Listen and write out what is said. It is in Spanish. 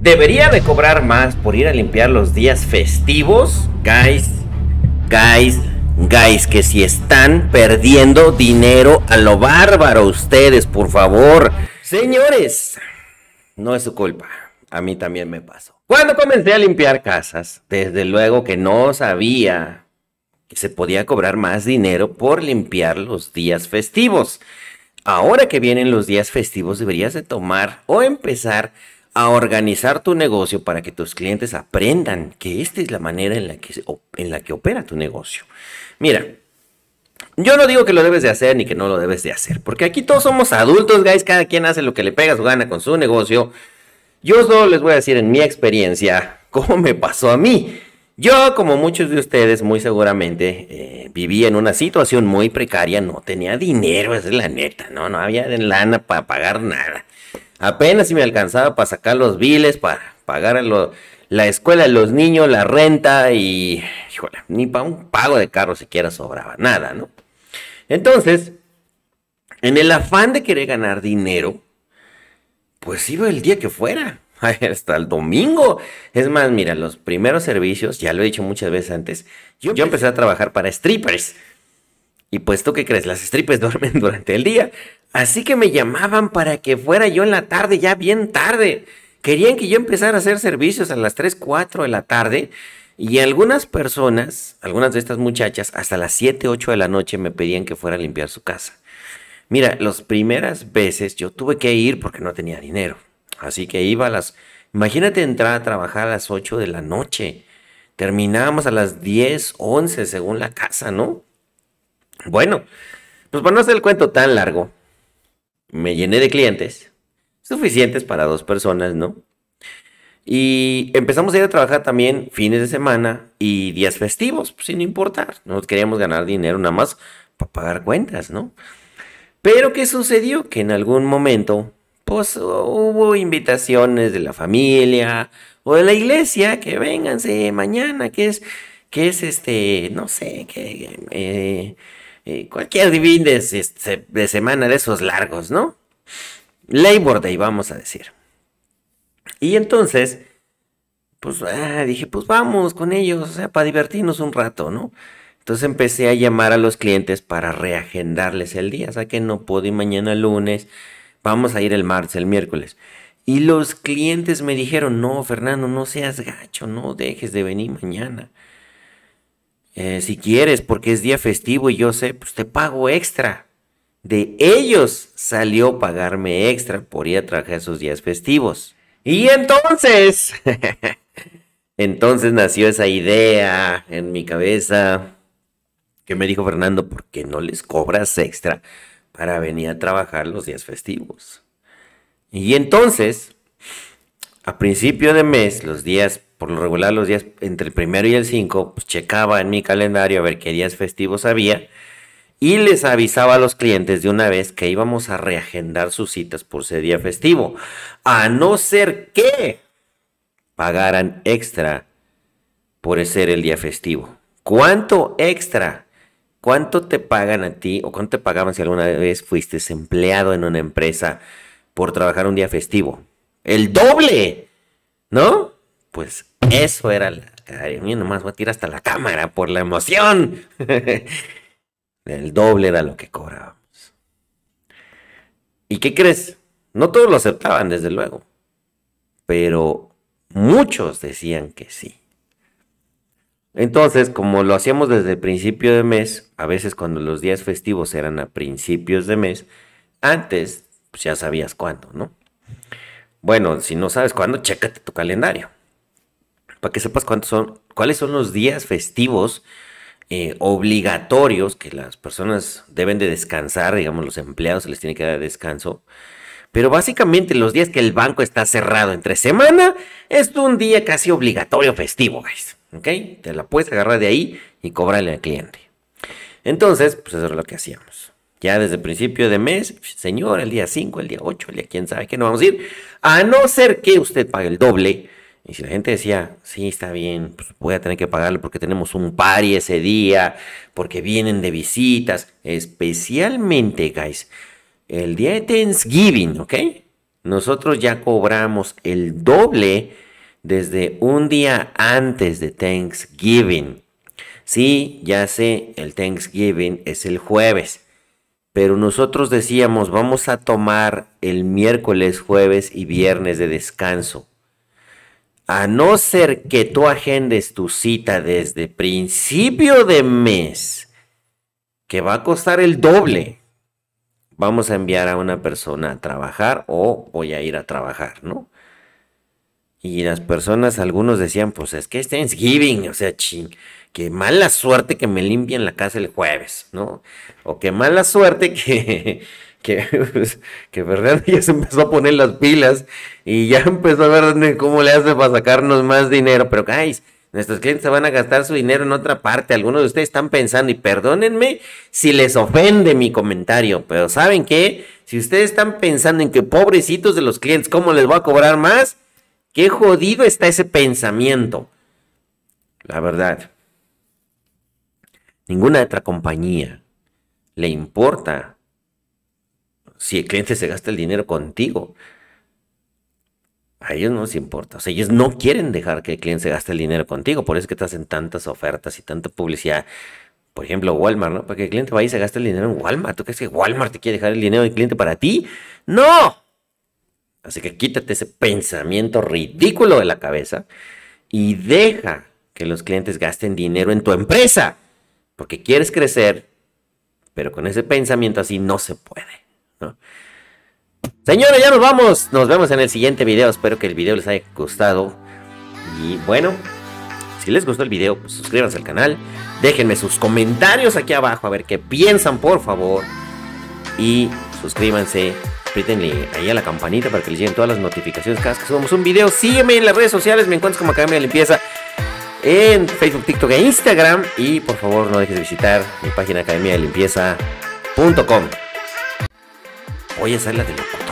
Debería de cobrar más por ir a limpiar los días festivos. Guys, guys, guys, que si están perdiendo dinero a lo bárbaro ustedes, por favor. Señores, no es su culpa. A mí también me pasó. Cuando comencé a limpiar casas, desde luego que no sabía que se podía cobrar más dinero por limpiar los días festivos. Ahora que vienen los días festivos, deberías de tomar o empezar a organizar tu negocio para que tus clientes aprendan que esta es la manera en la que, en la que opera tu negocio. Mira, yo no digo que lo debes de hacer ni que no lo debes de hacer, porque aquí todos somos adultos, guys, cada quien hace lo que le pega su gana con su negocio. Yo solo les voy a decir en mi experiencia cómo me pasó a mí. Yo, como muchos de ustedes, muy seguramente eh, vivía en una situación muy precaria, no tenía dinero, es la neta, no, no había lana para pagar nada. Apenas si me alcanzaba para sacar los biles, para pagar la escuela de los niños, la renta y, híjole, ni para un pago de carro siquiera sobraba nada, ¿no? Entonces, en el afán de querer ganar dinero, pues iba el día que fuera. hasta el domingo. Es más, mira, los primeros servicios, ya lo he dicho muchas veces antes, yo, empecé a trabajar para strippers. Y pues tú qué crees, las strippers duermen durante el día. Así que me llamaban para que fuera yo en la tarde, ya bien tarde. Querían que yo empezara a hacer servicios a las 3, 4 de la tarde. Y algunas personas, algunas de estas muchachas, hasta las 7, 8 de la noche me pedían que fuera a limpiar su casa. Mira, las primeras veces yo tuve que ir porque no tenía dinero. Así que iba a las... Imagínate entrar a trabajar a las 8 de la noche. Terminábamos a las 10, 11 según la casa, ¿no? Bueno, pues para no hacer el cuento tan largo, me llené de clientes, suficientes para dos personas, ¿no? Y empezamos a ir a trabajar también fines de semana y días festivos, pues, sin importar. No queríamos ganar dinero nada más para pagar cuentas, ¿no? Pero ¿qué sucedió? Que en algún momento pues hubo invitaciones de la familia o de la iglesia que vénganse mañana, que es, que es este, no sé, que eh, eh, cualquier divin de, semana de esos largos, ¿no? Labor Day, vamos a decir. Y entonces, pues ah, dije, pues vamos con ellos, o sea, para divertirnos un rato, ¿no? Entonces empecé a llamar a los clientes para reagendarles el día, o sea que no puedo ir mañana lunes, vamos a ir el martes, el miércoles. Y los clientes me dijeron, no, Fernando, no seas gacho, no dejes de venir mañana. Eh, si quieres, porque es día festivo y yo sé, pues te pago extra. De ellos salió pagarme extra por ir a trabajar esos días festivos. Y entonces, entonces nació esa idea en mi cabeza que me dijo Fernando, ¿por qué no les cobras extra para venir a trabajar los días festivos. Y entonces, a principio de mes, los días, por lo regular los días entre el primero y el 5, pues checaba en mi calendario a ver qué días festivos había y les avisaba a los clientes de una vez que íbamos a reagendar sus citas por ese día festivo, a no ser que pagaran extra por ser el día festivo. ¿Cuánto extra? ¿Cuánto te pagan a ti o cuánto te pagaban si alguna vez fuiste empleado en una empresa por trabajar un día festivo? El doble, ¿no? Pues eso era la... Ay, mira, nomás voy a tirar hasta la cámara por la emoción. El doble era lo que cobrábamos. ¿Y qué crees? No todos lo aceptaban, desde luego. Pero muchos decían que sí. Entonces, como lo hacíamos desde el principio de mes, a veces cuando los días festivos eran a principios de mes, antes pues, ya sabías cuándo, ¿no? Bueno, si no sabes cuándo, chécate tu calendario. Para que sepas son, cuáles son los días festivos eh, obligatorios que las personas deben de descansar, digamos, los empleados se les tiene que dar descanso. Pero básicamente los días que el banco está cerrado entre semana es un día casi obligatorio festivo, guys. ¿Ok? Te la puedes agarrar de ahí y cobrarle al cliente. Entonces, pues eso es lo que hacíamos. Ya desde el principio de mes, señor, el día 5, el día 8, el día quién sabe qué, no vamos a ir. A no ser que usted pague el doble. Y si la gente decía, sí, está bien, pues voy a tener que pagarlo porque tenemos un party ese día, porque vienen de visitas, especialmente, guys, el día de Thanksgiving, ¿ok? Nosotros ya cobramos el doble desde un día antes de Thanksgiving. Sí, ya sé, el Thanksgiving es el jueves, pero nosotros decíamos vamos a tomar el miércoles, jueves y viernes de descanso. A no ser que tú agendes tu cita desde principio de mes, que va a costar el doble, vamos a enviar a una persona a trabajar o voy a ir a trabajar, ¿no? Y las personas, algunos decían, pues es que es Thanksgiving, o sea, ching, que mala suerte que me limpien la casa el jueves, ¿no? O que mala suerte que, que, pues, que verdad ya se empezó a poner las pilas y ya empezó a ver cómo le hace para sacarnos más dinero, pero guys, Nuestros clientes se van a gastar su dinero en otra parte. Algunos de ustedes están pensando, y perdónenme si les ofende mi comentario, pero ¿saben qué? Si ustedes están pensando en que pobrecitos de los clientes, ¿cómo les voy a cobrar más? Qué jodido está ese pensamiento. La verdad. Ninguna otra compañía le importa si el cliente se gasta el dinero contigo. A ellos no les importa. O sea, ellos no quieren dejar que el cliente se gaste el dinero contigo. Por eso es que te hacen tantas ofertas y tanta publicidad. Por ejemplo, Walmart, ¿no? Porque el cliente va y se gasta el dinero en Walmart. ¿Tú crees que Walmart te quiere dejar el dinero del cliente para ti? ¡No! Así que quítate ese pensamiento ridículo de la cabeza y deja que los clientes gasten dinero en tu empresa, porque quieres crecer, pero con ese pensamiento así no se puede. Señores, ya nos vamos. Nos vemos en el siguiente video. Espero que el video les haya gustado. Y bueno, si les gustó el video, pues suscríbanse al canal. Déjenme sus comentarios aquí abajo a ver qué piensan, por favor. Y suscríbanse Apriétenle ahí a la campanita para que les lleguen todas las notificaciones cada vez que subamos un video. Sígueme en las redes sociales, me encuentras como Academia de Limpieza en Facebook, TikTok e Instagram. Y por favor no dejes de visitar mi página Academia limpieza.com. Voy a hacer la de